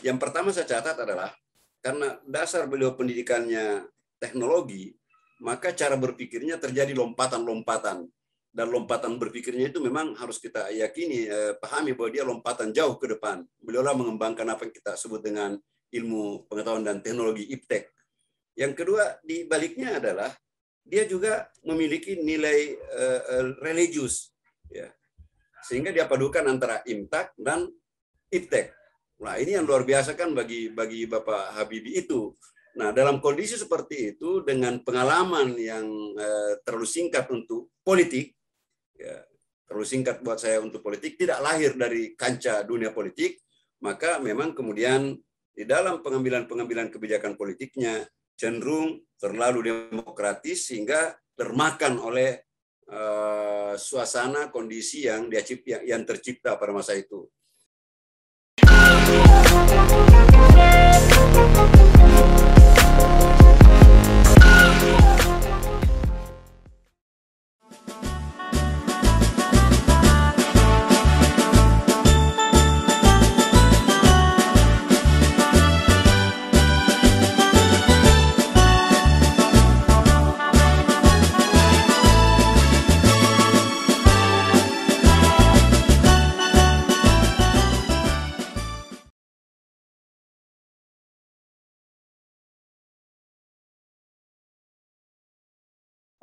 Yang pertama saya catat adalah karena dasar beliau pendidikannya teknologi, maka cara berpikirnya terjadi lompatan-lompatan dan lompatan berpikirnya itu memang harus kita yakini eh, pahami bahwa dia lompatan jauh ke depan. Beliaulah mengembangkan apa yang kita sebut dengan ilmu pengetahuan dan teknologi iptek. Yang kedua di baliknya adalah dia juga memiliki nilai eh, eh religius ya. Sehingga dia padukan antara imtak dan iptek. Nah, ini yang luar biasa kan bagi bagi Bapak Habibie itu. Nah, dalam kondisi seperti itu dengan pengalaman yang eh, terlalu singkat untuk politik ya, terlalu singkat buat saya untuk politik tidak lahir dari kancah dunia politik, maka memang kemudian di dalam pengambilan-pengambilan kebijakan politiknya cenderung terlalu demokratis sehingga termakan oleh uh, suasana kondisi yang yang, yang tercipta pada masa itu. Yeah.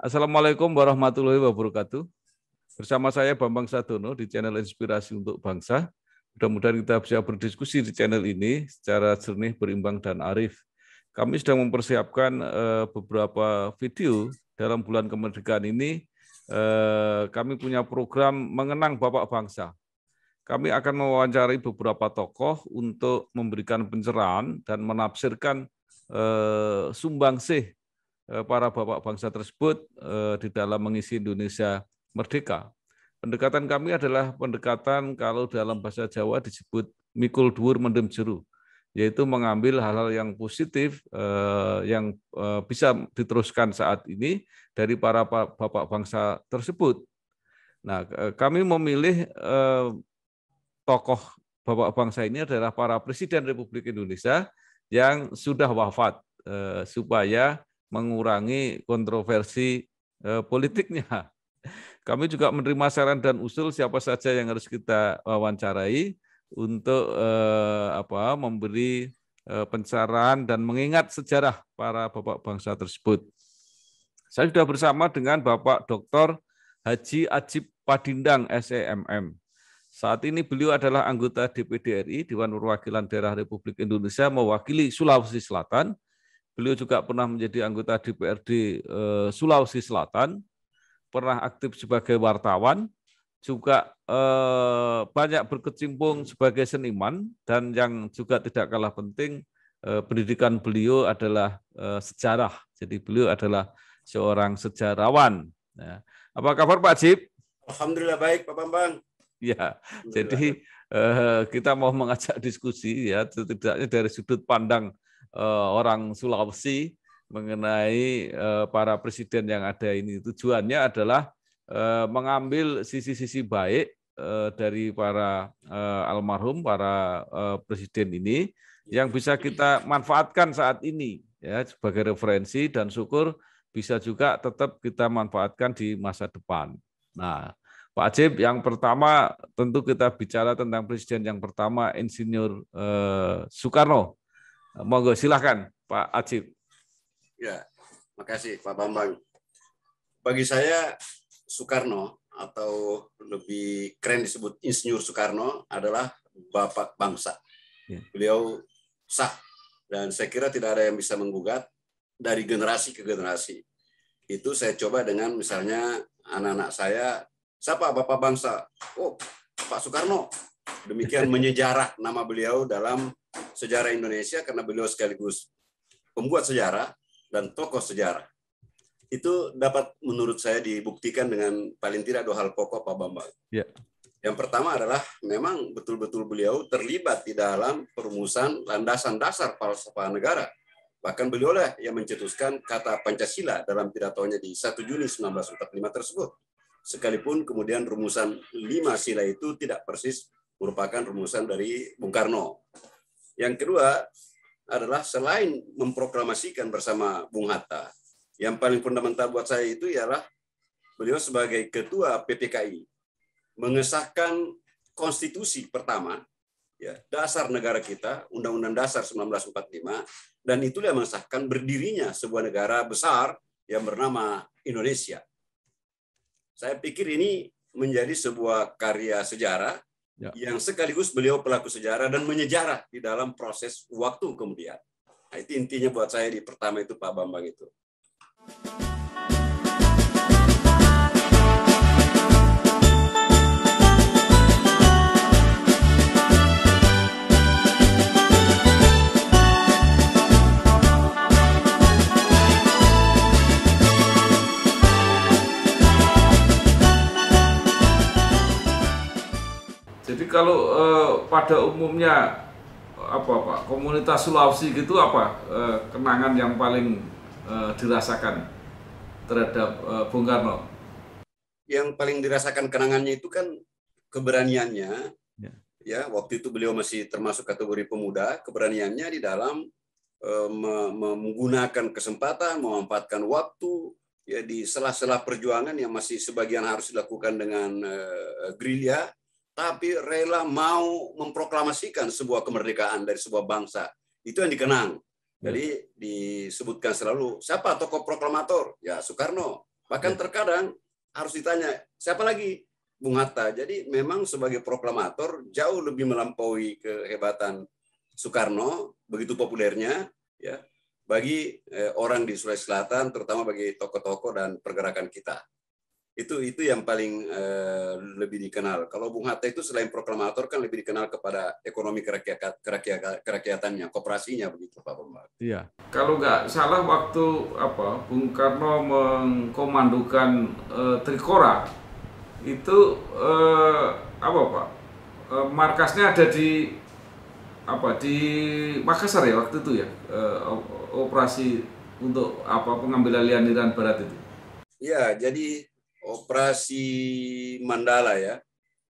Assalamualaikum warahmatullahi wabarakatuh. Bersama saya Bambang Sadono di channel Inspirasi untuk Bangsa. Mudah-mudahan kita bisa berdiskusi di channel ini secara jernih, berimbang, dan arif. Kami sedang mempersiapkan eh, beberapa video dalam bulan kemerdekaan ini. Eh, kami punya program mengenang Bapak Bangsa. Kami akan mewawancarai beberapa tokoh untuk memberikan pencerahan dan menafsirkan eh, sumbangsih Eh, para bapak bangsa tersebut eh, di dalam mengisi Indonesia merdeka. Pendekatan kami adalah pendekatan kalau dalam bahasa Jawa disebut mikul duur mendem jeru, yaitu mengambil hal-hal yang positif eh, yang bisa diteruskan saat ini dari para bapak bangsa tersebut. Nah, kami memilih tokoh bapak bangsa ini adalah para presiden Republik Indonesia yang sudah wafat supaya mengurangi kontroversi eh, politiknya. Kami juga menerima saran dan usul siapa saja yang harus kita wawancarai untuk eh, apa memberi eh, pencerahan dan mengingat sejarah para bapak bangsa tersebut. Saya sudah bersama dengan Bapak Dr. Haji Ajib Padindang SEMM. Saat ini beliau adalah anggota DPD RI Dewan Perwakilan Daerah Republik Indonesia mewakili Sulawesi Selatan Beliau juga pernah menjadi anggota DPRD eh, Sulawesi Selatan, pernah aktif sebagai wartawan, juga eh, banyak berkecimpung sebagai seniman dan yang juga tidak kalah penting eh, pendidikan beliau adalah sejarah. Jadi beliau adalah seorang sejarawan. Ya. Apa kabar Pak Jib? Alhamdulillah baik Pak Bambang. Ya, jadi kita mau mengajak diskusi ya, setidaknya dari sudut pandang uh, orang Sulawesi mengenai uh, para presiden yang ada ini. Tujuannya adalah uh, mengambil sisi-sisi baik uh, dari para uh, almarhum, para uh, presiden ini yang bisa kita manfaatkan saat ini ya sebagai referensi dan syukur bisa juga tetap kita manfaatkan di masa depan. Nah, Pak Ajib, yang pertama tentu kita bicara tentang presiden yang pertama Insinyur eh, Soekarno Monggo silahkan Pak Acip. Ya, makasih Pak Bambang. Bagi saya Soekarno atau lebih keren disebut Insinyur Soekarno adalah bapak bangsa. Ya. Beliau sah dan saya kira tidak ada yang bisa menggugat dari generasi ke generasi. Itu saya coba dengan misalnya anak-anak saya, siapa bapak bangsa? Oh, Pak Soekarno. Demikian menyejarah nama beliau dalam sejarah Indonesia karena beliau sekaligus pembuat sejarah dan tokoh sejarah. Itu dapat menurut saya dibuktikan dengan paling tidak dua hal pokok Pak Bambang. Ya. Yang pertama adalah memang betul-betul beliau terlibat di dalam perumusan landasan dasar falsafah negara. Bahkan beliau lah yang mencetuskan kata Pancasila dalam pidatonya di 1 Juni 1945 tersebut. Sekalipun kemudian rumusan lima sila itu tidak persis merupakan rumusan dari Bung Karno. Yang kedua adalah selain memproklamasikan bersama Bung Hatta, yang paling fundamental buat saya itu ialah beliau sebagai ketua PPKI mengesahkan konstitusi pertama ya dasar negara kita Undang-Undang Dasar 1945 dan itulah yang mengesahkan berdirinya sebuah negara besar yang bernama Indonesia. Saya pikir ini menjadi sebuah karya sejarah ya. yang sekaligus beliau pelaku sejarah dan menyejarah di dalam proses waktu kemudian. Nah, itu intinya buat saya di pertama itu Pak Bambang itu. Jadi kalau eh, pada umumnya apa Pak, komunitas Sulawesi gitu apa eh, kenangan yang paling eh, dirasakan terhadap eh, Bung Karno? Yang paling dirasakan kenangannya itu kan keberaniannya. Ya. ya, waktu itu beliau masih termasuk kategori pemuda, keberaniannya di dalam eh, menggunakan kesempatan, memanfaatkan waktu ya di sela-sela perjuangan yang masih sebagian harus dilakukan dengan uh, gerilya tapi rela mau memproklamasikan sebuah kemerdekaan dari sebuah bangsa. Itu yang dikenang. Ya. Jadi disebutkan selalu siapa tokoh proklamator? Ya Soekarno. Bahkan ya. terkadang harus ditanya siapa lagi? Bung Hatta. Jadi memang sebagai proklamator jauh lebih melampaui kehebatan Soekarno, begitu populernya ya bagi eh, orang di Sulawesi Selatan, terutama bagi tokoh-tokoh dan pergerakan kita itu itu yang paling uh, lebih dikenal. Kalau Bung Hatta itu selain proklamator kan lebih dikenal kepada ekonomi kerakyat kerakyat kerakyatannya, kooperasinya begitu Pak Bambang. Iya. Kalau nggak salah waktu apa Bung Karno mengkomandukan uh, eh, Trikora itu uh, apa Pak? Uh, markasnya ada di apa di Makassar ya waktu itu ya uh, operasi untuk apa pengambilan aliran barat itu. Iya, jadi operasi Mandala ya.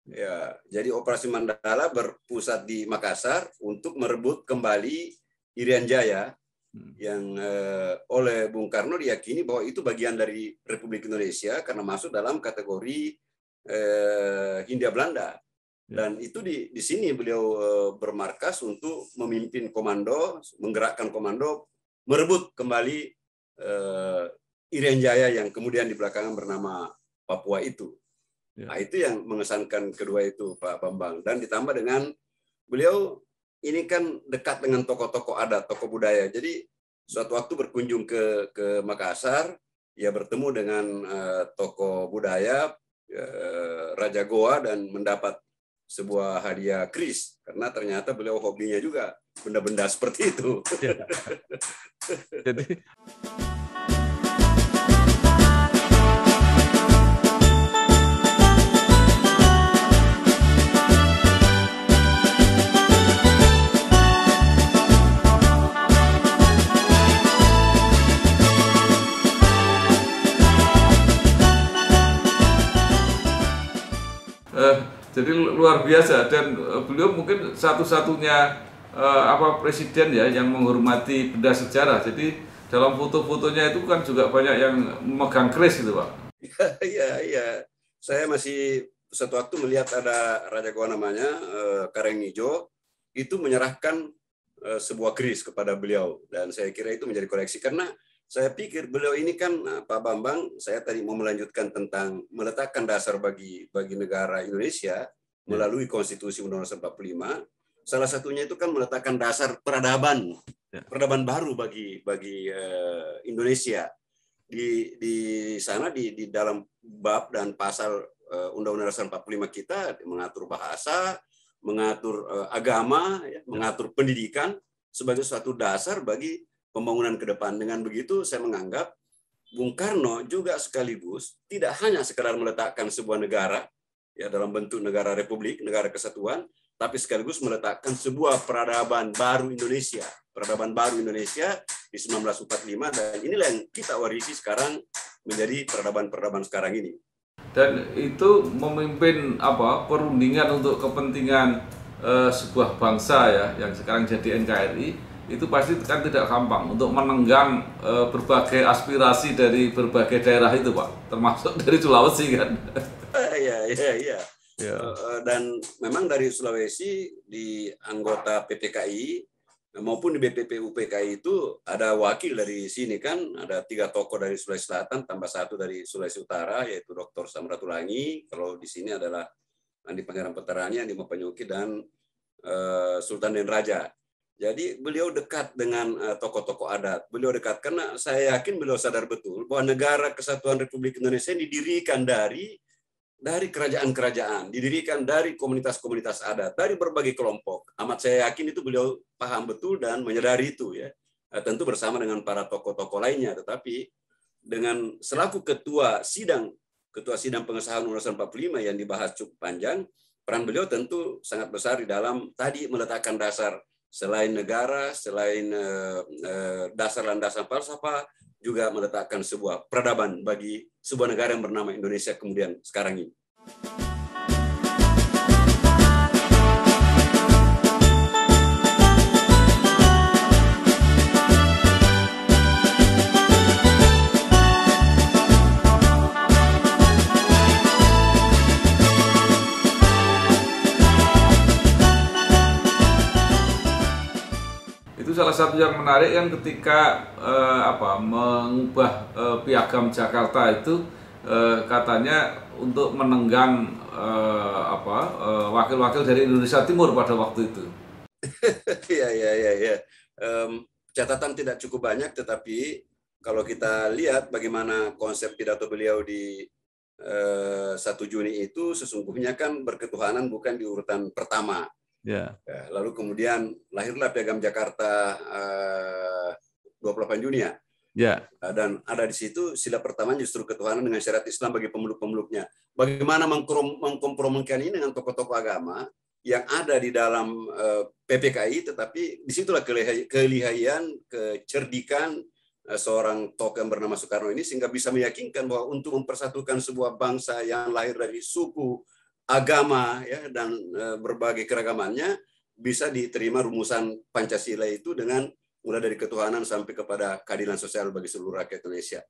Ya, jadi operasi Mandala berpusat di Makassar untuk merebut kembali Irian Jaya hmm. yang eh, oleh Bung Karno diyakini bahwa itu bagian dari Republik Indonesia karena masuk dalam kategori eh, Hindia Belanda. Ya. Dan itu di, di sini beliau eh, bermarkas untuk memimpin komando, menggerakkan komando, merebut kembali eh, Irian Jaya yang kemudian di belakangan bernama Papua itu. Ya. Nah, itu yang mengesankan kedua itu Pak Bambang dan ditambah dengan beliau ini kan dekat dengan tokoh-tokoh adat, tokoh budaya. Jadi suatu waktu berkunjung ke ke Makassar, ia bertemu dengan uh, tokoh budaya uh, Raja Goa dan mendapat sebuah hadiah kris karena ternyata beliau hobinya juga benda-benda seperti itu. Ya. Jadi jadi luar biasa dan eh, beliau mungkin satu-satunya uh, apa presiden ya yang menghormati benda sejarah jadi dalam foto-fotonya itu kan juga banyak yang memegang keris itu pak iya iya saya masih satu waktu melihat ada raja goa namanya uh, Kareng Nijo itu menyerahkan uh, sebuah keris kepada beliau dan saya kira itu menjadi koreksi karena saya pikir beliau ini kan eh, Pak Bambang, saya tadi mau melanjutkan tentang meletakkan dasar bagi bagi negara Indonesia ya. melalui konstitusi Undang-Undang 45 salah satunya itu kan meletakkan dasar peradaban ya. peradaban baru bagi bagi uh, Indonesia di di sana di di dalam bab dan pasal eh, Undang-Undang Dasar 45 kita mengatur bahasa mengatur uh, agama ya. mengatur pendidikan sebagai suatu dasar bagi pembangunan ke depan. Dengan begitu saya menganggap Bung Karno juga sekaligus tidak hanya sekedar meletakkan sebuah negara ya dalam bentuk negara republik, negara kesatuan, tapi sekaligus meletakkan sebuah peradaban baru Indonesia, peradaban baru Indonesia di 1945 dan inilah yang kita warisi sekarang menjadi peradaban-peradaban sekarang ini. Dan itu memimpin apa perundingan untuk kepentingan uh, sebuah bangsa ya yang sekarang jadi NKRI itu pasti kan tidak gampang untuk menenggang e, berbagai aspirasi dari berbagai daerah itu pak termasuk dari Sulawesi kan eh, iya iya iya yeah. Iya. dan memang dari Sulawesi di anggota PPKI maupun di BPPUPKI itu ada wakil dari sini kan ada tiga tokoh dari Sulawesi Selatan tambah satu dari Sulawesi Utara yaitu Dr. Samratulangi kalau di sini adalah Andi Pangeran Petarani Andi Mapanyuki dan eh, Sultan dan Raja jadi beliau dekat dengan eh, tokoh-tokoh adat. Beliau dekat karena saya yakin beliau sadar betul bahwa negara kesatuan Republik Indonesia ini didirikan dari dari kerajaan-kerajaan, didirikan dari komunitas-komunitas adat, dari berbagai kelompok. Amat saya yakin itu beliau paham betul dan menyadari itu ya. Eh, tentu bersama dengan para tokoh-tokoh lainnya, tetapi dengan selaku ketua sidang ketua sidang pengesahan Undang-Undang 45 yang dibahas cukup panjang, peran beliau tentu sangat besar di dalam tadi meletakkan dasar selain negara, selain eh, eh, dasar landasan falsafah, juga meletakkan sebuah peradaban bagi sebuah negara yang bernama Indonesia kemudian sekarang ini. salah satu yang menarik yang ketika uh, apa mengubah uh, piagam Jakarta itu uh, katanya untuk menenggang uh, apa wakil wakil-wakil dari Indonesia Timur pada waktu itu. Iya iya iya ya. Um, catatan tidak cukup banyak tetapi kalau kita lihat bagaimana konsep pidato beliau di satu Juni itu sesungguhnya kan berketuhanan bukan di urutan pertama Ya. ya. Lalu kemudian lahirlah Piagam Jakarta eh, uh, 28 Juni ya. Yeah. Ya. Dan ada di situ sila pertama justru ketuhanan dengan syariat Islam bagi pemeluk-pemeluknya. Bagaimana mengkompromikan ini dengan tokoh-tokoh agama yang ada di dalam uh, eh, PPKI, tetapi disitulah kelihaian, kecerdikan uh, seorang tokoh yang bernama Soekarno ini sehingga bisa meyakinkan bahwa untuk mempersatukan sebuah bangsa yang lahir dari suku, agama ya dan eh, berbagai keragamannya bisa diterima rumusan Pancasila itu dengan mulai dari ketuhanan sampai kepada keadilan sosial bagi seluruh rakyat Indonesia.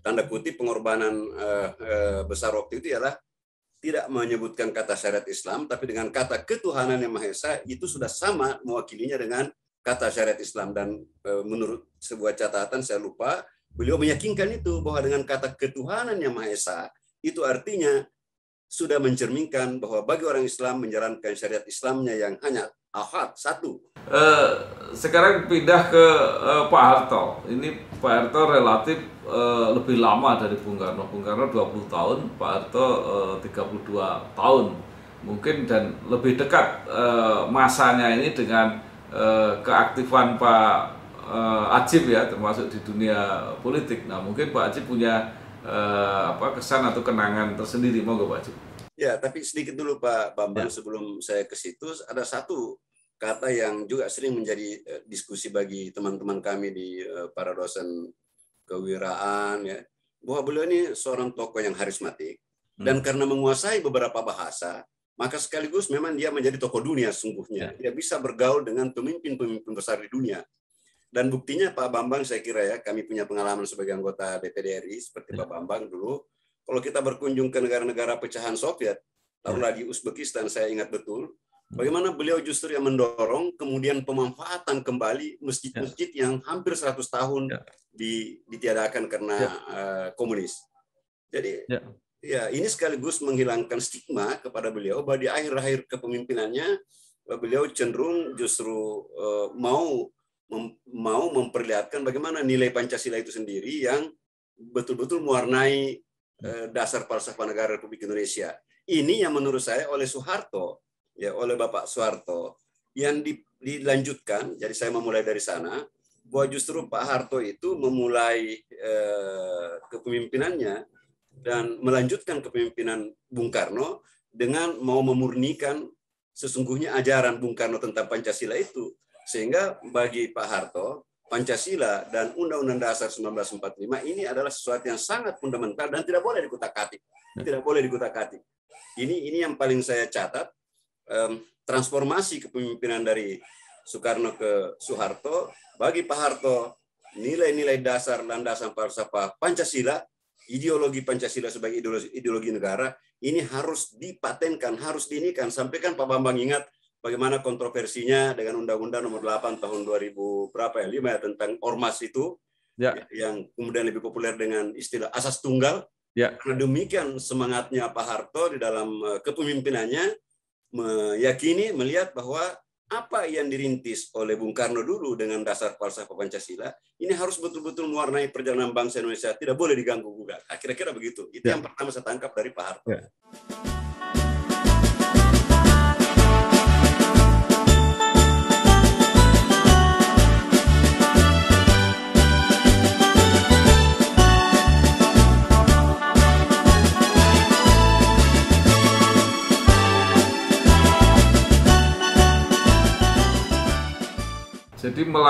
Tanda kutip pengorbanan eh, eh, besar waktu itu ialah tidak menyebutkan kata syariat Islam, tapi dengan kata ketuhanan yang maha esa itu sudah sama mewakilinya dengan kata syariat Islam dan eh, menurut sebuah catatan saya lupa beliau meyakinkan itu bahwa dengan kata ketuhanan yang maha esa itu artinya sudah mencerminkan bahwa bagi orang Islam menjalankan syariat Islamnya yang hanya ahad satu. Uh, sekarang pindah ke uh, Pak Harto. Ini Pak Harto relatif uh, lebih lama dari Bung Karno. Bung Karno 20 tahun, Pak Harto uh, 32 tahun. Mungkin dan lebih dekat uh, masanya ini dengan uh, keaktifan Pak uh, Ajib ya, termasuk di dunia politik. Nah, mungkin Pak Ajib punya eh, apa kesan atau kenangan tersendiri mau Pak Cuk? Ya, tapi sedikit dulu Pak Bambang ya. sebelum saya ke situ ada satu kata yang juga sering menjadi eh, diskusi bagi teman-teman kami di eh, para dosen kewiraan ya bahwa beliau ini seorang tokoh yang harismatik hmm. dan karena menguasai beberapa bahasa maka sekaligus memang dia menjadi tokoh dunia sungguhnya. Ya. Dia bisa bergaul dengan pemimpin-pemimpin besar di dunia. Dan buktinya Pak Bambang saya kira ya, kami punya pengalaman sebagai anggota DPD RI seperti Pak ya. Bambang dulu. Kalau kita berkunjung ke negara-negara pecahan Soviet, taruhlah ya. di Uzbekistan saya ingat betul, hmm. bagaimana beliau justru yang mendorong kemudian pemanfaatan kembali masjid-masjid ya. yang hampir 100 tahun di, ditiadakan karena uh, komunis. Jadi ya ini sekaligus menghilangkan stigma kepada beliau bahwa di akhir-akhir kepemimpinannya beliau cenderung justru uh, mau mem mau memperlihatkan bagaimana nilai Pancasila itu sendiri yang betul-betul mewarnai eh, dasar falsafah negara Republik Indonesia. Ini yang menurut saya oleh Soeharto, ya oleh Bapak Soeharto yang di, dilanjutkan. Jadi saya memulai dari sana bahwa justru Pak Harto itu memulai eh, kepemimpinannya dan melanjutkan kepemimpinan Bung Karno dengan mau memurnikan sesungguhnya ajaran Bung Karno tentang Pancasila itu sehingga bagi Pak Harto, Pancasila dan Undang-Undang Dasar 1945 ini adalah sesuatu yang sangat fundamental dan tidak boleh dikutak-atik. Ya. Tidak boleh dikutak-atik. Ini ini yang paling saya catat transformasi kepemimpinan dari Soekarno ke Soeharto bagi Pak Harto nilai-nilai dasar landasan falsafah Pancasila ideologi Pancasila sebagai ideologi, ideologi negara ini harus dipatenkan, harus dinikan Sampaikan Pak Bambang ingat bagaimana kontroversinya dengan Undang-Undang Nomor 8 Tahun 2000 berapa ya lima ya tentang ormas itu ya. yang kemudian lebih populer dengan istilah asas tunggal. Ya. Karena demikian semangatnya Pak Harto di dalam eh, kepemimpinannya meyakini melihat bahwa apa yang dirintis oleh Bung Karno dulu dengan dasar falsafah Pancasila ini harus betul-betul mewarnai perjalanan bangsa Indonesia tidak boleh diganggu gugat. Nah, kira-kira begitu. Itu ya. yang pertama saya tangkap dari Pak Harto. Ya.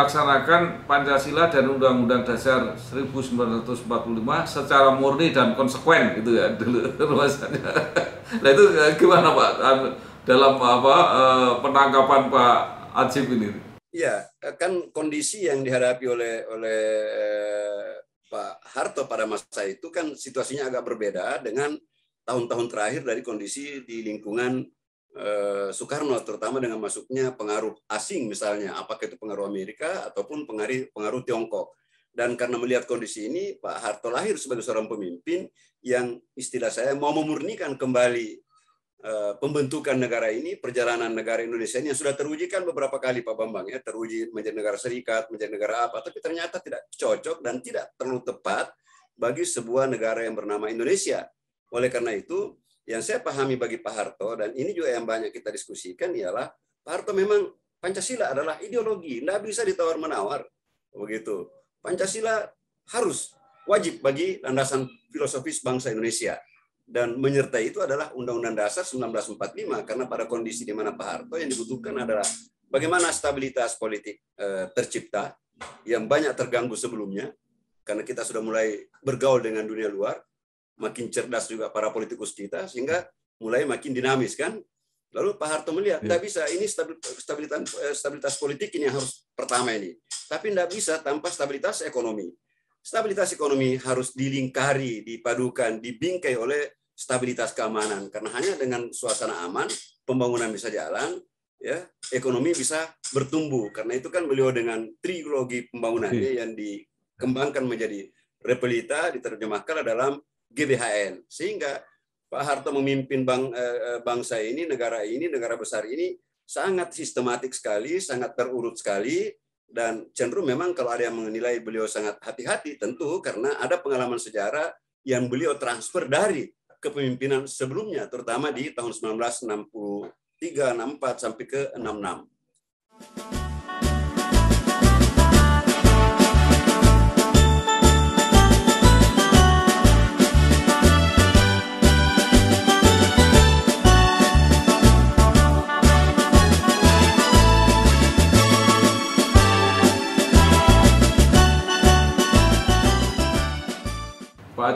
melaksanakan Pancasila dan Undang-Undang Dasar 1945 secara murni dan konsekuen gitu ya dulu rasanya. Nah itu eh, gimana Pak anu, dalam apa eh, penangkapan Pak Ajib ini? Iya, eh, kan kondisi yang dihadapi oleh oleh Pak Harto pada masa itu kan situasinya agak berbeda dengan tahun-tahun terakhir dari kondisi di lingkungan Eh, Soekarno terutama dengan masuknya pengaruh asing misalnya apakah itu pengaruh Amerika ataupun pengaruh pengaruh Tiongkok dan karena melihat kondisi ini Pak Harto lahir sebagai seorang pemimpin yang istilah saya mau memurnikan kembali eh, pembentukan negara ini perjalanan negara Indonesia ini yang sudah teruji kan beberapa kali Pak Bambang ya teruji menjadi negara serikat menjadi negara apa tapi ternyata tidak cocok dan tidak terlalu tepat bagi sebuah negara yang bernama Indonesia oleh karena itu yang saya pahami bagi Pak Harto, dan ini juga yang banyak kita diskusikan, ialah Pak Harto memang Pancasila adalah ideologi, tidak bisa ditawar-menawar. Begitu. Pancasila harus wajib bagi landasan filosofis bangsa Indonesia. Dan menyertai itu adalah Undang-Undang Dasar 1945, karena pada kondisi di mana Pak Harto yang dibutuhkan adalah bagaimana stabilitas politik e, tercipta yang banyak terganggu sebelumnya, karena kita sudah mulai bergaul dengan dunia luar, makin cerdas juga para politikus kita sehingga mulai makin dinamis kan. Lalu Pak Harto melihat tidak iya. bisa ini stabilitas eh, stabilitas politik ini yang harus pertama ini. Tapi tidak bisa tanpa stabilitas ekonomi. Stabilitas ekonomi harus dilingkari, dipadukan, dibingkai oleh stabilitas keamanan karena hanya dengan suasana aman pembangunan bisa jalan ya ekonomi bisa bertumbuh karena itu kan beliau dengan trilogi pembangunannya ya, yang dikembangkan menjadi repelita diterjemahkan dalam GBHN. Sehingga Pak Harto memimpin bang, eh, eh, bangsa ini, negara ini, negara besar ini sangat sistematik sekali, sangat terurut sekali, dan cenderung memang kalau ada yang menilai beliau sangat hati-hati, tentu karena ada pengalaman sejarah yang beliau transfer dari kepemimpinan sebelumnya, terutama di tahun 1963, 64 sampai ke 66.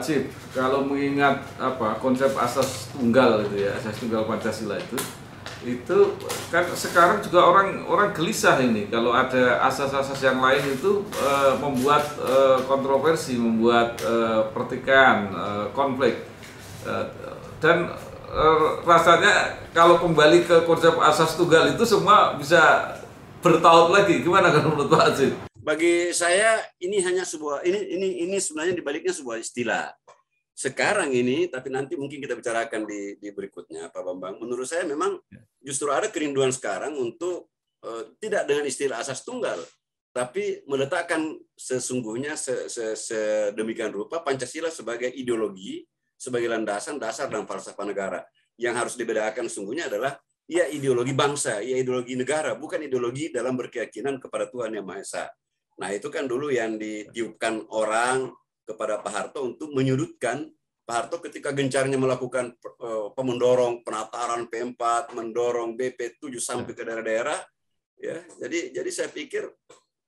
wajib kalau mengingat apa konsep asas tunggal itu ya asas tunggal pancasila itu itu kan sekarang juga orang orang gelisah ini kalau ada asas-asas yang lain itu e, membuat e, kontroversi membuat e, eh, pertikaian e, konflik e, dan e, rasanya kalau kembali ke konsep asas tunggal itu semua bisa bertaut lagi gimana kalau menurut Pak Azim? bagi saya ini hanya sebuah ini ini ini sebenarnya dibaliknya sebuah istilah. Sekarang ini tapi nanti mungkin kita bicarakan di di berikutnya Pak Bambang. Menurut saya memang ya. justru ada kerinduan sekarang untuk eh, tidak dengan istilah asas tunggal tapi meletakkan sesungguhnya sedemikian rupa Pancasila sebagai ideologi, sebagai landasan dasar dan falsafah negara. Yang harus dibedakan sungguhnya adalah ia ideologi bangsa, ia ideologi negara, bukan ideologi dalam berkeyakinan kepada Tuhan Yang Maha Esa. Nah itu kan dulu yang ditiupkan orang kepada Pak Harto untuk menyudutkan Pak Harto ketika gencarnya melakukan eh, pemendorong penataran P4, mendorong BP7 sampai ke daerah-daerah, ya. Jadi jadi saya pikir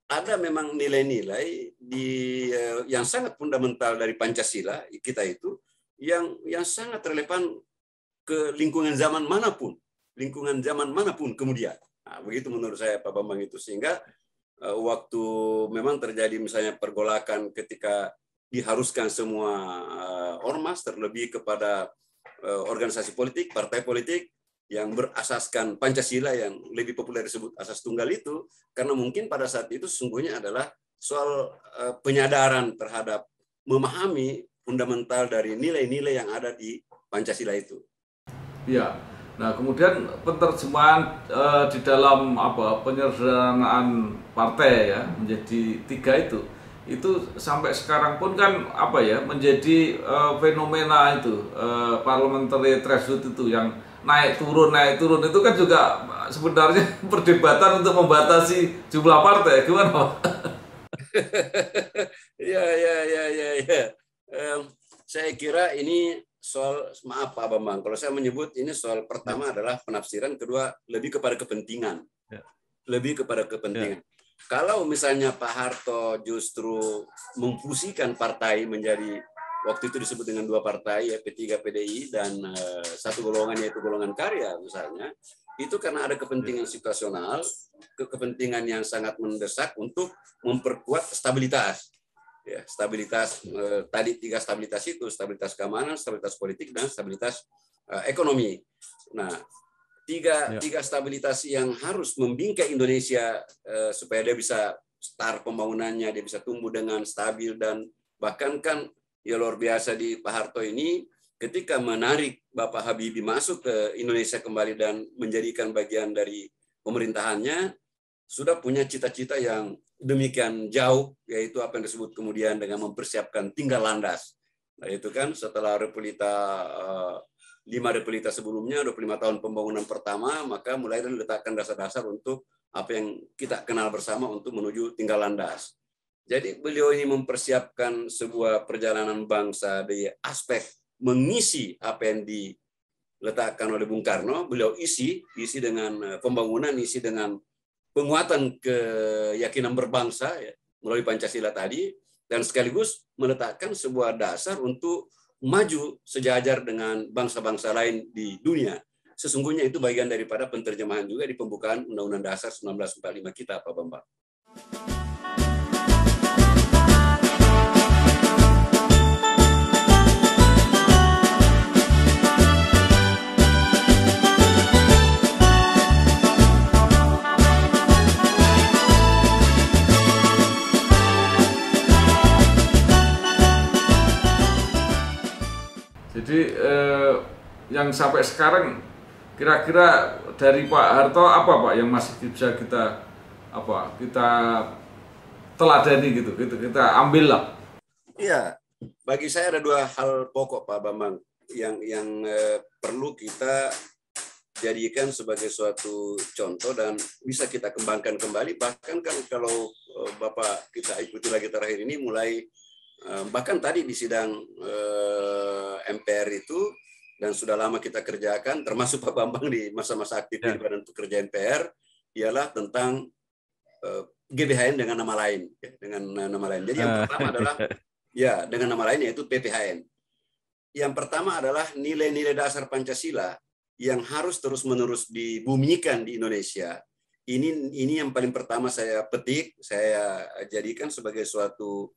ada memang nilai-nilai di eh, yang sangat fundamental dari Pancasila kita itu yang yang sangat relevan ke lingkungan zaman manapun, lingkungan zaman manapun kemudian. Nah, begitu menurut saya Pak Bambang itu sehingga Eh, waktu memang terjadi misalnya pergolakan ketika diharuskan semua eh, ormas terlebih kepada eh, organisasi politik, partai politik yang berasaskan Pancasila yang lebih populer disebut asas tunggal itu karena mungkin pada saat itu sesungguhnya adalah soal penyadaran terhadap memahami fundamental dari nilai-nilai yang ada di Pancasila itu. Ya, Nah, kemudian penerjemahan e, di dalam apa penyederhanaan partai ya menjadi tiga itu, itu sampai sekarang pun kan apa ya menjadi e, fenomena itu e, parliamentary threshold itu yang naik turun naik turun itu kan juga sebenarnya perdebatan untuk membatasi jumlah partai gimana Pak? ya ya ya ya ya. Um, saya kira ini soal maaf Pak Bambang, kalau saya menyebut ini soal pertama ya. adalah penafsiran, kedua lebih kepada kepentingan, ya. lebih kepada kepentingan. Ya. Kalau misalnya Pak Harto justru memfusikan partai menjadi waktu itu disebut dengan dua partai ya P3 PDI dan eh, satu golongan yaitu golongan karya misalnya itu karena ada kepentingan ya. situasional kepentingan yang sangat mendesak untuk memperkuat stabilitas ya stabilitas eh, tadi tiga stabilitas itu stabilitas keamanan stabilitas politik dan stabilitas eh, ekonomi nah tiga ya. tiga stabilitas yang harus membingkai Indonesia eh, supaya dia bisa start pembangunannya dia bisa tumbuh dengan stabil dan bahkan kan ya luar biasa di Pak Harto ini ketika menarik Bapak Habibie masuk ke Indonesia kembali dan menjadikan bagian dari pemerintahannya sudah punya cita-cita yang demikian jauh yaitu apa yang disebut kemudian dengan mempersiapkan tinggal landas. Nah, itu kan setelah repelita eh, lima repelita sebelumnya 25 tahun pembangunan pertama maka mulai diletakkan dasar-dasar untuk apa yang kita kenal bersama untuk menuju tinggal landas. Jadi beliau ini mempersiapkan sebuah perjalanan bangsa di aspek mengisi apa yang diletakkan oleh Bung Karno, beliau isi, isi dengan eh, pembangunan, isi dengan penguatan keyakinan berbangsa ya, melalui Pancasila tadi dan sekaligus menetapkan sebuah dasar untuk maju sejajar dengan bangsa-bangsa lain di dunia. Sesungguhnya itu bagian daripada penterjemahan juga di pembukaan Undang-Undang Dasar 1945 kita, Pak Bambang. Jadi eh, yang sampai sekarang kira-kira dari Pak Harto apa Pak yang masih bisa kita apa kita teladani gitu, gitu kita ambil lah. Iya, bagi saya ada dua hal pokok Pak Bambang yang yang eh, perlu kita jadikan sebagai suatu contoh dan bisa kita kembangkan kembali bahkan kan kalau eh, Bapak kita ikuti lagi terakhir ini mulai Eh, bahkan tadi di sidang uh, eh, MPR itu dan sudah lama kita kerjakan termasuk Pak Bambang di masa-masa aktif ya. di Badan Pekerja MPR ialah tentang uh, eh, GBHN dengan nama lain ya, dengan nama lain. Jadi yang ah. pertama adalah ya dengan nama lain yaitu PPHN. Yang pertama adalah nilai-nilai dasar Pancasila yang harus terus-menerus dibumikan di Indonesia. Ini ini yang paling pertama saya petik, saya jadikan sebagai suatu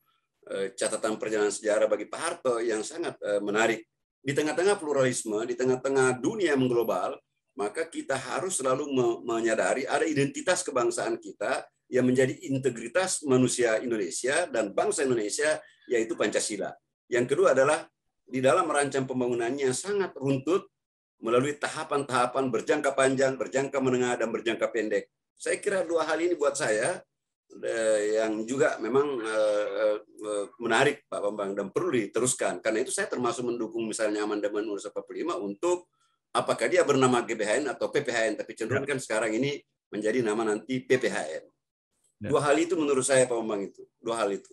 Eh, catatan perjalanan sejarah bagi Pak Harto yang sangat eh, menarik. Di tengah-tengah pluralisme, di tengah-tengah dunia mengglobal, maka kita harus selalu menyadari ada identitas kebangsaan kita yang menjadi integritas manusia Indonesia dan bangsa Indonesia, yaitu Pancasila. Yang kedua adalah di dalam merancang pembangunannya sangat runtut melalui tahapan-tahapan berjangka panjang, berjangka menengah, dan berjangka pendek. Saya kira dua hal ini buat saya Eh, yang juga memang eh, eh, menarik Pak Bambang dan perlu diteruskan. Karena itu saya termasuk mendukung misalnya amandemen Undang-Undang 45 untuk apakah dia bernama GBHN atau PPHN tapi cenderung ya. kan sekarang ini menjadi nama nanti PPHN. Ya. Dua hal itu menurut saya Pak Bambang itu, dua hal itu.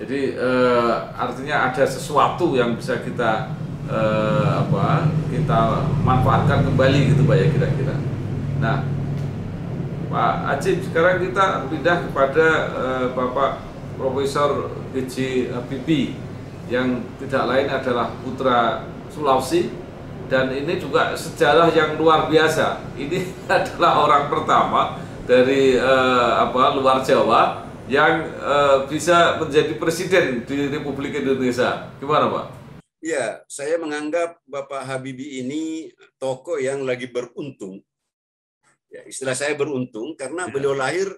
Jadi eh, artinya ada sesuatu yang bisa kita eh, apa? Kita manfaatkan kembali gitu Pak ya kira-kira. Nah, Pak Acip sekarang kita pindah kepada eh, Bapak Profesor B.J. Habibie yang tidak lain adalah putra Sulawesi dan ini juga sejarah yang luar biasa. Ini adalah orang pertama dari apa luar Jawa yang uh, bisa menjadi presiden di Republik Indonesia. Gimana Pak? Ya, saya menganggap Bapak Habibie ini tokoh yang lagi beruntung. Ya, istilah saya beruntung karena ya. beliau lahir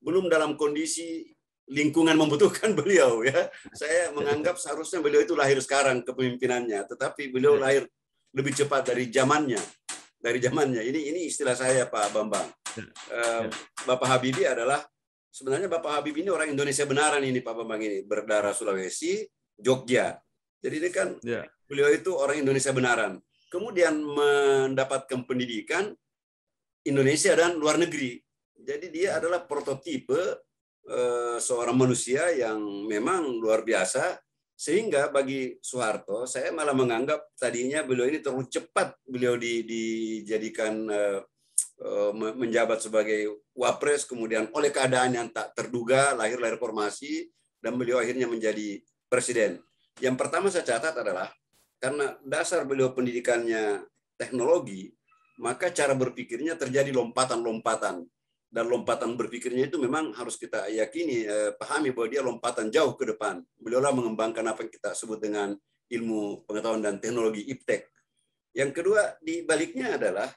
belum dalam kondisi lingkungan membutuhkan beliau ya. Saya menganggap seharusnya beliau itu lahir sekarang kepemimpinannya, tetapi beliau ya. lahir lebih cepat dari zamannya. Dari zamannya. Ini ini istilah saya Pak Bambang. Ya. Ya. Bapak Habibie adalah sebenarnya Bapak Habib ini orang Indonesia benaran ini Pak Bambang ini berdarah Sulawesi, Jogja. Jadi ini kan yeah. beliau itu orang Indonesia benaran. Kemudian mendapatkan pendidikan Indonesia dan luar negeri. Jadi dia adalah prototipe eh, seorang manusia yang memang luar biasa sehingga bagi Soeharto saya malah menganggap tadinya beliau ini terlalu cepat beliau dijadikan eh, Eh, menjabat sebagai wapres kemudian oleh keadaan yang tak terduga lahirlah reformasi dan beliau akhirnya menjadi presiden. Yang pertama saya catat adalah karena dasar beliau pendidikannya teknologi, maka cara berpikirnya terjadi lompatan-lompatan dan lompatan berpikirnya itu memang harus kita yakini eh, pahami bahwa dia lompatan jauh ke depan. Beliaulah mengembangkan apa yang kita sebut dengan ilmu pengetahuan dan teknologi iptek. Yang kedua di baliknya adalah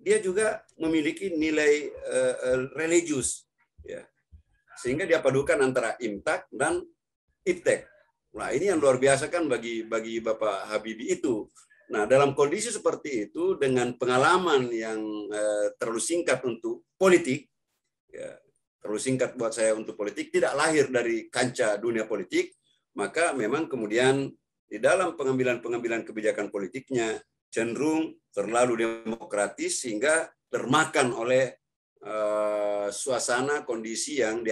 dia juga memiliki nilai uh, religius, ya. sehingga dia padukan antara imtak dan iptek. Nah ini yang luar biasa kan bagi bagi Bapak Habibi itu. Nah dalam kondisi seperti itu dengan pengalaman yang uh, terlalu singkat untuk politik, ya, terlalu singkat buat saya untuk politik, tidak lahir dari kancah dunia politik, maka memang kemudian di dalam pengambilan-pengambilan kebijakan politiknya cenderung terlalu demokratis sehingga termakan oleh eh, suasana kondisi yang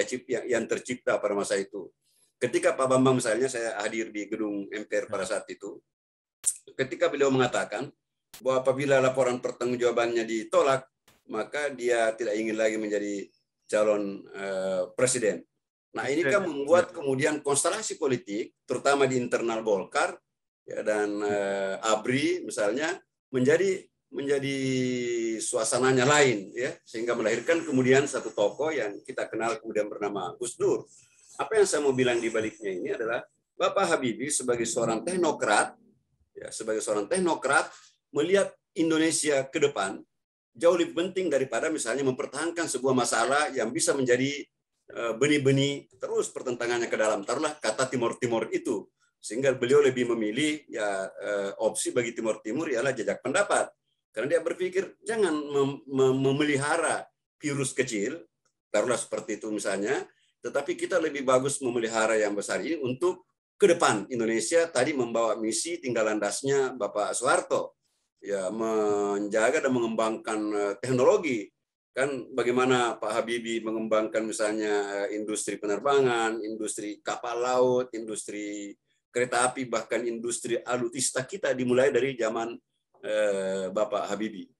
yang, tercipta pada masa itu. Ketika Pak Bambang misalnya saya hadir di gedung MPR pada ya. saat itu, ketika beliau mengatakan bahwa apabila laporan pertanggungjawabannya ditolak, maka dia tidak ingin lagi menjadi calon eh, presiden. Nah ini kan ya, membuat ya. kemudian konstelasi politik, terutama di internal Golkar ya, dan eh, Abri misalnya, menjadi menjadi suasananya lain ya sehingga melahirkan kemudian satu tokoh yang kita kenal kemudian bernama Gus Dur. Apa yang saya mau bilang di baliknya ini adalah Bapak Habibie sebagai seorang teknokrat ya sebagai seorang teknokrat melihat Indonesia ke depan jauh lebih penting daripada misalnya mempertahankan sebuah masalah yang bisa menjadi eh, benih-benih terus pertentangannya ke dalam taruhlah kata timur-timur itu sehingga beliau lebih memilih ya eh, opsi bagi Timur Timur ialah jejak pendapat. Karena dia berpikir jangan mem mem memelihara virus kecil, taruhlah seperti itu misalnya, tetapi kita lebih bagus memelihara yang besar ini untuk ke depan Indonesia tadi membawa misi tinggal landasnya Bapak Soeharto ya menjaga dan mengembangkan eh, teknologi kan bagaimana Pak Habibie mengembangkan misalnya eh, industri penerbangan, industri kapal laut, industri kereta api bahkan industri alutista kita dimulai dari zaman eh, Bapak Habibie.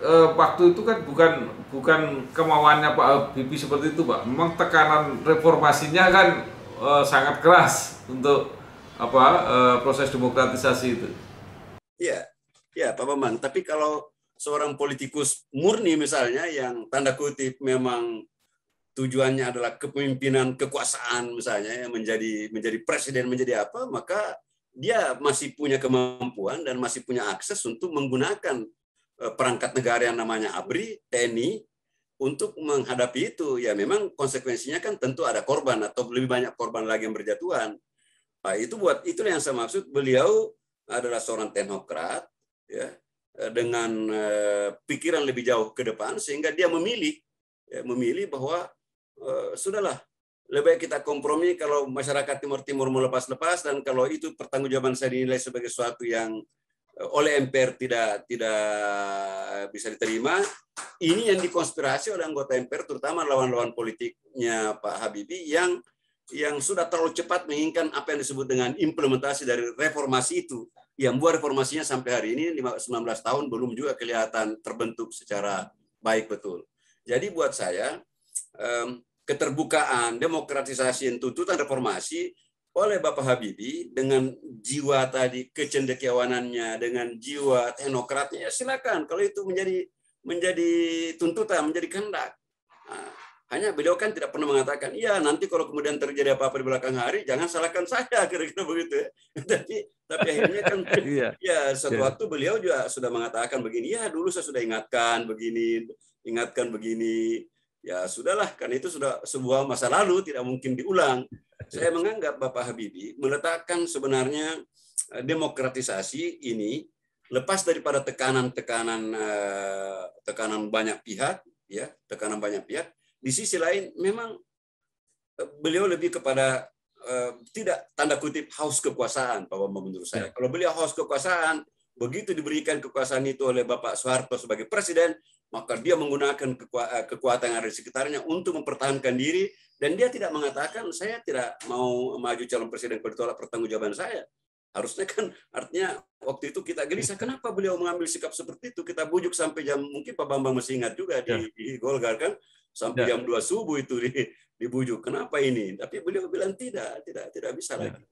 Eh, waktu itu kan bukan bukan kemauannya Pak Habibie seperti itu Pak memang tekanan reformasinya kan e, sangat keras untuk apa e, proses demokratisasi itu Iya, ya Pak Bambang. Tapi kalau seorang politikus murni misalnya yang tanda kutip memang tujuannya adalah kepemimpinan kekuasaan misalnya yang menjadi menjadi presiden menjadi apa maka dia masih punya kemampuan dan masih punya akses untuk menggunakan Eh, perangkat negara yang namanya ABRI, TNI, untuk menghadapi itu. Ya memang konsekuensinya kan tentu ada korban atau lebih banyak korban lagi yang berjatuhan. Nah, itu buat itu yang saya maksud beliau adalah seorang teknokrat ya eh, dengan eh, pikiran lebih jauh ke depan sehingga dia memilih ya, memilih bahwa eh, sudahlah lebih baik kita kompromi kalau masyarakat Timur Timur melepas-lepas dan kalau itu pertanggungjawaban saya dinilai sebagai suatu yang oleh MPR tidak tidak bisa diterima. Ini yang dikonspirasi oleh anggota MPR terutama lawan-lawan politiknya Pak Habibie yang yang sudah terlalu cepat menginginkan apa yang disebut dengan implementasi dari reformasi itu. Yang buat reformasinya sampai hari ini 19 tahun belum juga kelihatan terbentuk secara baik betul. Jadi buat saya keterbukaan, demokratisasi, tuntutan reformasi oleh Bapak Habibie dengan jiwa tadi kecendekiawanannya, dengan jiwa teknokratnya, ya silakan kalau itu menjadi menjadi tuntutan, menjadi kehendak. Nah, hanya beliau kan tidak pernah mengatakan, iya nanti kalau kemudian terjadi apa-apa di belakang hari, jangan salahkan saya, kira-kira begitu. Ya. tapi tapi akhirnya kan, iya. ya suatu iya. waktu beliau juga sudah mengatakan begini, ya dulu saya sudah ingatkan begini, ingatkan begini. Ya sudahlah, kan itu sudah sebuah masa lalu, tidak mungkin diulang saya menganggap Bapak Habibie meletakkan sebenarnya eh, demokratisasi ini lepas daripada tekanan-tekanan eh, tekanan banyak pihak ya tekanan banyak pihak di sisi lain memang eh, beliau lebih kepada tidak tanda kutip haus kekuasaan Pak Bambang menurut saya. Ya. Kalau beliau haus kekuasaan, begitu diberikan kekuasaan itu oleh Bapak Soeharto sebagai presiden, maka dia menggunakan eh, kekuatan yang ada di sekitarnya untuk mempertahankan diri dan dia tidak mengatakan saya tidak mau maju calon presiden kalau ditolak pertanggungjawaban saya. Harusnya kan artinya waktu itu kita gelisah kenapa beliau mengambil sikap seperti itu kita bujuk sampai jam mungkin Pak Bambang masih ingat juga di, ya. di Golkar kan sampai ya. jam 2 subuh itu di, dibujuk kenapa ini tapi beliau bilang tidak tidak tidak bisa ya. lagi.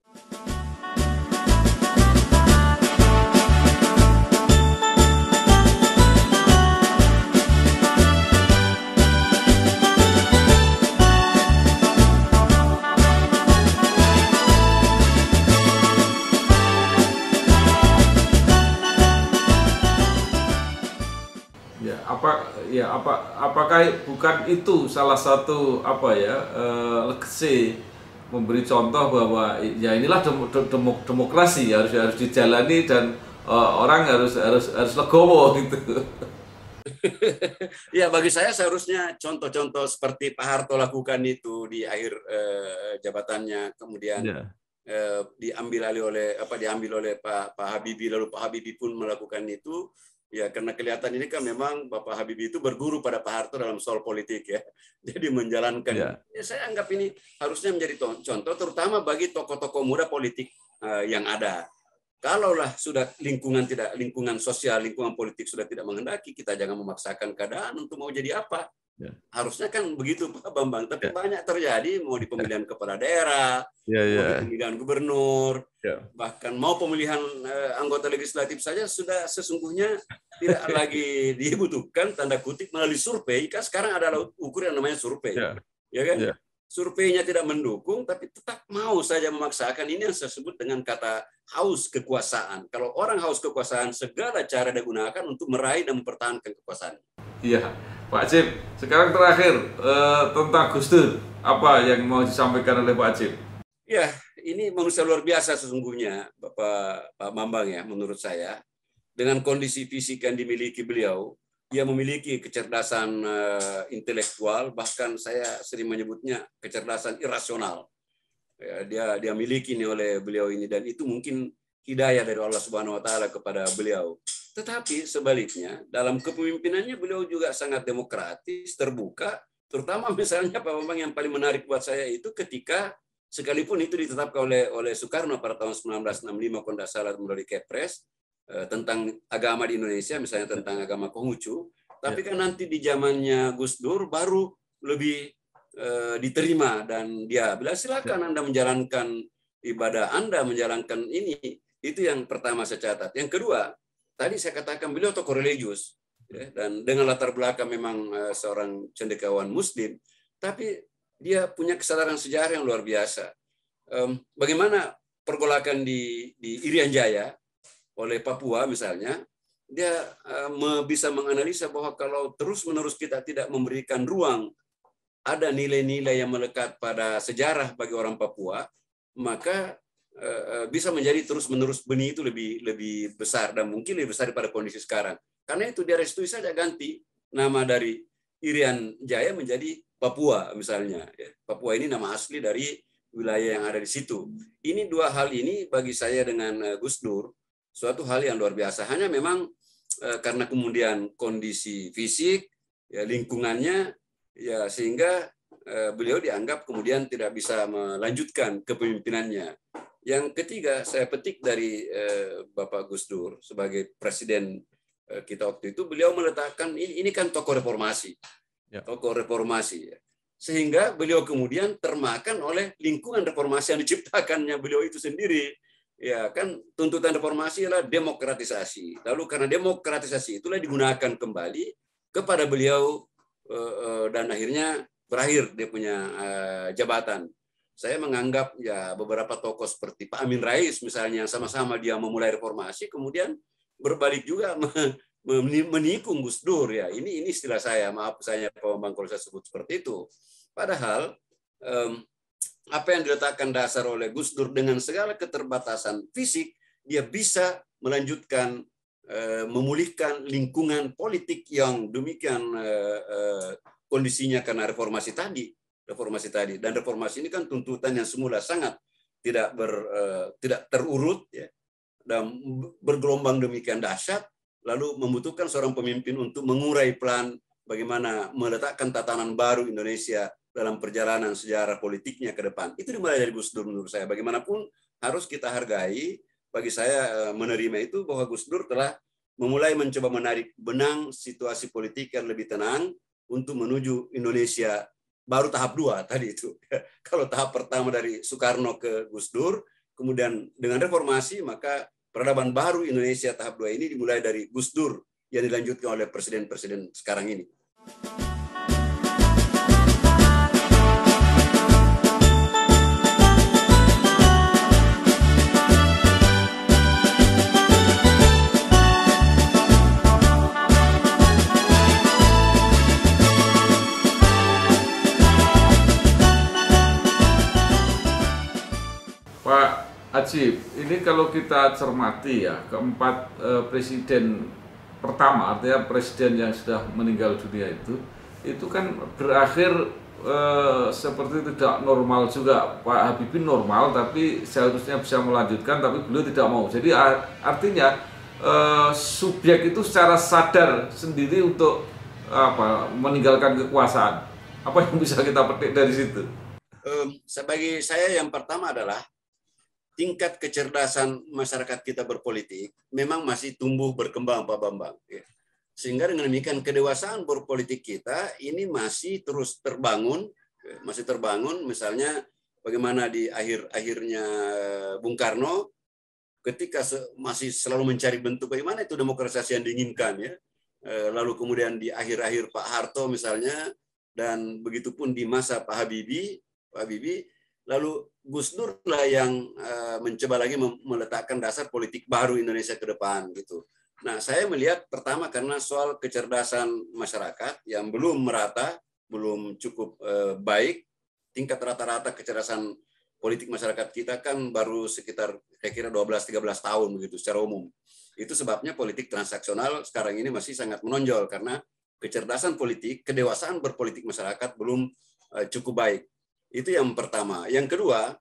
apa ya apa apakah bukan itu salah satu apa ya leksi eh, legacy memberi contoh bahwa ya inilah dem, dem, demokrasi ya harus harus dijalani dan uh, orang harus harus harus legowo gitu. ya bagi saya seharusnya contoh-contoh seperti Pak Harto lakukan itu di akhir eh, jabatannya kemudian ya. eh, diambil alih oleh apa diambil oleh Pak Pak Habibie lalu Pak Habibie pun melakukan itu Ya, karena kelihatan ini kan memang Bapak Habibie itu berguru pada Pak Harto dalam soal politik ya. Jadi menjalankan. Ya. Ya, saya anggap ini harusnya menjadi contoh terutama bagi tokoh-tokoh muda politik uh, yang ada. Kalaulah sudah lingkungan tidak lingkungan sosial, lingkungan politik sudah tidak menghendaki, kita jangan memaksakan keadaan untuk mau jadi apa. Ya. Harusnya kan begitu Pak Bambang, tapi ya. banyak terjadi mau di pemilihan kepala daerah, ya, ya. mau di ya. pemilihan gubernur, ya. bahkan mau pemilihan eh, anggota legislatif saja sudah sesungguhnya tidak lagi dibutuhkan tanda kutip melalui survei. Kan sekarang ada ukur yang namanya survei, ya, ya kan? Ya. Surveinya tidak mendukung, tapi tetap mau saja memaksakan ini yang saya sebut dengan kata haus kekuasaan. Kalau orang haus kekuasaan, segala cara digunakan untuk meraih dan mempertahankan kekuasaan. Iya. Pak Acip, sekarang terakhir eh, tentang Gustu, apa yang mau disampaikan oleh Pak Acip? Ya, ini manusia luar biasa sesungguhnya Bapak Pak Bambang ya menurut saya. Dengan kondisi fisik yang dimiliki beliau, ia memiliki kecerdasan uh, intelektual, bahkan saya sering menyebutnya kecerdasan irasional. Ya, dia dia miliki ini oleh beliau ini dan itu mungkin hidayah dari Allah Subhanahu wa taala kepada beliau. Tetapi sebaliknya, dalam kepemimpinannya beliau juga sangat demokratis, terbuka, terutama misalnya Pak Bambang yang paling menarik buat saya itu ketika sekalipun itu ditetapkan oleh oleh Soekarno pada tahun 1965 kalau salat melalui Kepres eh, tentang agama di Indonesia misalnya tentang agama Konghucu tapi ya. kan nanti di zamannya Gus Dur baru lebih eh, diterima dan dia bila silakan ya. Anda menjalankan ibadah Anda menjalankan ini itu yang pertama saya catat yang kedua tadi saya katakan beliau tokoh religius ya, dan dengan latar belakang memang uh, seorang cendekiawan muslim, tapi dia punya kesadaran sejarah yang luar biasa. Um, bagaimana pergolakan di, di Irian Jaya oleh Papua misalnya, dia uh, bisa menganalisa bahwa kalau terus-menerus kita tidak memberikan ruang ada nilai-nilai yang melekat pada sejarah bagi orang Papua, maka Eh, eh, bisa menjadi terus menerus benih itu lebih lebih besar dan mungkin lebih besar daripada kondisi sekarang. Karena itu dia restui saja ganti nama dari Irian Jaya menjadi Papua misalnya. Ya. Papua ini nama asli dari wilayah yang ada di situ. Ini dua hal ini bagi saya dengan eh, Gus Dur suatu hal yang luar biasa. Hanya memang karena kemudian kondisi fisik, ya, lingkungannya, ya sehingga beliau dianggap kemudian tidak bisa melanjutkan kepemimpinannya. Yang ketiga saya petik dari eh, Bapak Gus Dur sebagai presiden eh, kita waktu itu, beliau meletakkan ini, kan tokoh reformasi, ya. tokoh reformasi, ya. sehingga beliau kemudian termakan oleh lingkungan reformasi yang diciptakannya beliau itu sendiri. Ya kan tuntutan reformasi adalah demokratisasi. Lalu karena demokratisasi itulah digunakan kembali kepada beliau eh, dan akhirnya berakhir dia punya jabatan saya menganggap ya beberapa tokoh seperti Pak Amin Rais misalnya yang sama-sama dia memulai reformasi kemudian berbalik juga menikung Gus Dur ya ini ini istilah saya maaf saya Bambang kalau saya sebut seperti itu padahal apa yang diletakkan dasar oleh Gus Dur dengan segala keterbatasan fisik dia bisa melanjutkan eh, memulihkan lingkungan politik yang demikian eh, eh, kondisinya karena reformasi tadi reformasi tadi. Dan reformasi ini kan tuntutan yang semula sangat tidak ber, uh, tidak terurut ya dan bergelombang demikian dahsyat lalu membutuhkan seorang pemimpin untuk mengurai pelan bagaimana meletakkan tatanan baru Indonesia dalam perjalanan sejarah politiknya ke depan. Itu dimulai dari Gus Dur menurut saya. Bagaimanapun harus kita hargai bagi saya eh, menerima itu bahwa Gus Dur telah memulai mencoba menarik benang situasi politik yang lebih tenang untuk menuju Indonesia baru tahap dua tadi itu. Kalau tahap pertama dari Soekarno ke Gus Dur, kemudian dengan reformasi maka peradaban baru Indonesia tahap dua ini dimulai dari Gus Dur yang dilanjutkan oleh presiden-presiden sekarang ini. Ajib, ini kalau kita cermati ya, keempat e, presiden pertama, artinya presiden yang sudah meninggal dunia itu, itu kan berakhir e, seperti tidak normal juga. Pak Habibie normal, tapi seharusnya bisa melanjutkan, tapi beliau tidak mau. Jadi artinya e, eh, subjek itu secara sadar sendiri untuk apa meninggalkan kekuasaan. Apa yang bisa kita petik dari situ? sebagai saya yang pertama adalah tingkat kecerdasan masyarakat kita berpolitik memang masih tumbuh berkembang Pak Bambang. Ya. Sehingga dengan demikian kedewasaan berpolitik kita ini masih terus terbangun, ya, masih terbangun misalnya bagaimana di akhir-akhirnya Bung Karno ketika masih selalu mencari bentuk bagaimana itu demokrasi yang diinginkan ya. E, lalu kemudian di akhir-akhir Pak Harto misalnya dan begitupun di masa Pak Habibie, Pak Habibie Lalu Gus Dur lah yang eh, mencoba lagi meletakkan dasar politik baru Indonesia ke depan gitu. Nah, saya melihat pertama karena soal kecerdasan masyarakat yang belum merata, belum cukup eh, baik, tingkat rata-rata kecerdasan politik masyarakat kita kan baru sekitar saya kira 12 13 tahun begitu secara umum. Itu sebabnya politik transaksional sekarang ini masih sangat menonjol karena kecerdasan politik, kedewasaan berpolitik masyarakat belum eh, cukup baik. Itu yang pertama. Yang kedua,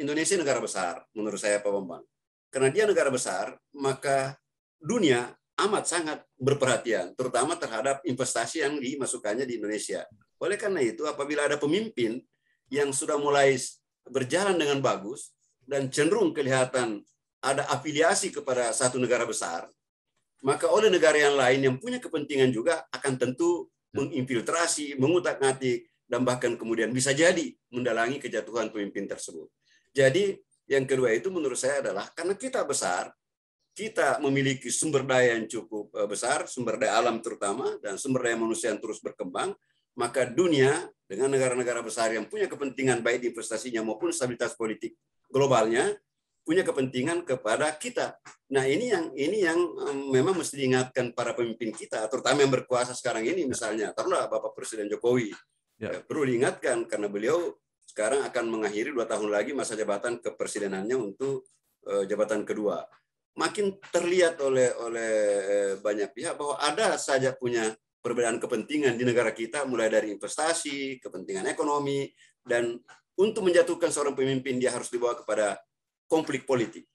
Indonesia negara besar menurut saya Pak Bambang. Karena dia negara besar, maka dunia amat sangat berperhatian, terutama terhadap investasi yang dimasukkannya di Indonesia. Oleh karena itu, apabila ada pemimpin yang sudah mulai berjalan dengan bagus dan cenderung kelihatan ada afiliasi kepada satu negara besar, maka oleh negara yang lain yang punya kepentingan juga akan tentu hmm. menginfiltrasi, mengutak-ngatik dan bahkan kemudian bisa jadi mendalangi kejatuhan pemimpin tersebut. Jadi yang kedua itu menurut saya adalah karena kita besar, kita memiliki sumber daya yang cukup eh, besar, sumber daya alam terutama dan sumber daya manusia yang terus berkembang, maka dunia dengan negara-negara besar yang punya kepentingan baik di investasinya maupun stabilitas politik globalnya punya kepentingan kepada kita. Nah ini yang ini yang memang mesti diingatkan para pemimpin kita, terutama yang berkuasa sekarang ini misalnya, taruhlah Bapak Presiden Jokowi Ya. ya. Perlu diingatkan karena beliau sekarang akan mengakhiri dua tahun lagi masa jabatan kepresidenannya untuk eh, jabatan kedua. Makin terlihat oleh oleh eh, banyak pihak bahwa ada saja punya perbedaan kepentingan di negara kita mulai dari investasi, kepentingan ekonomi dan untuk menjatuhkan seorang pemimpin dia harus dibawa kepada konflik politik.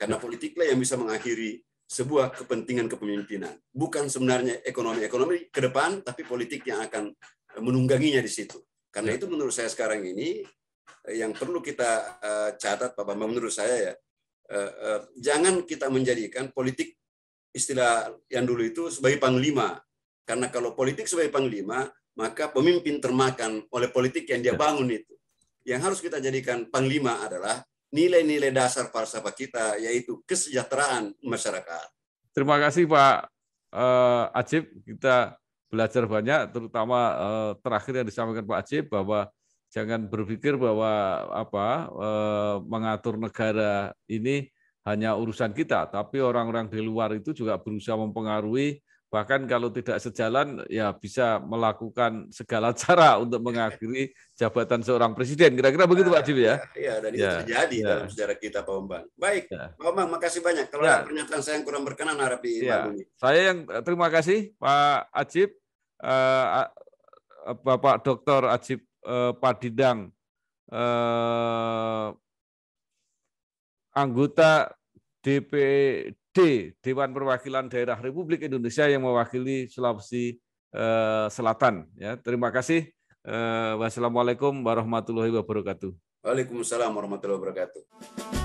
Karena politiklah yang bisa mengakhiri sebuah kepentingan kepemimpinan. Bukan sebenarnya ekonomi-ekonomi ke depan, tapi politik yang akan menungganginya di situ. Karena ya. itu menurut saya sekarang ini eh, yang perlu kita eh, catat, Pak Bambang, menurut saya ya, eh, jangan kita menjadikan politik istilah yang dulu itu sebagai panglima. Karena kalau politik sebagai panglima, maka pemimpin termakan oleh politik yang dia ya. bangun itu. Yang harus kita jadikan panglima adalah nilai-nilai dasar falsafah kita, yaitu kesejahteraan masyarakat. Terima kasih Pak uh, Acip. Kita belajar banyak, terutama eh, terakhir yang disampaikan Pak Aceh bahwa jangan berpikir bahwa apa eh, mengatur negara ini hanya urusan kita, tapi orang-orang di luar itu juga berusaha mempengaruhi bahkan kalau tidak sejalan ya bisa melakukan segala cara untuk mengakhiri jabatan seorang presiden kira-kira begitu Pak Jib ah, ya. Iya, iya dan itu ya, terjadi ya. dalam sejarah kita Pak Bambang. Baik, ya. Pak Bambang makasih banyak kalau ya. pernyataan saya yang kurang berkenan harap dimaklumi. Ya. Saya yang terima kasih Pak Ajib eh, Bapak Dr. Ajib eh, Padidang, eh, anggota DPD Dewan Perwakilan Daerah Republik Indonesia yang mewakili Sulawesi eh, Selatan. Ya, terima kasih. Eh, wassalamualaikum warahmatullahi wabarakatuh. Waalaikumsalam warahmatullahi wabarakatuh.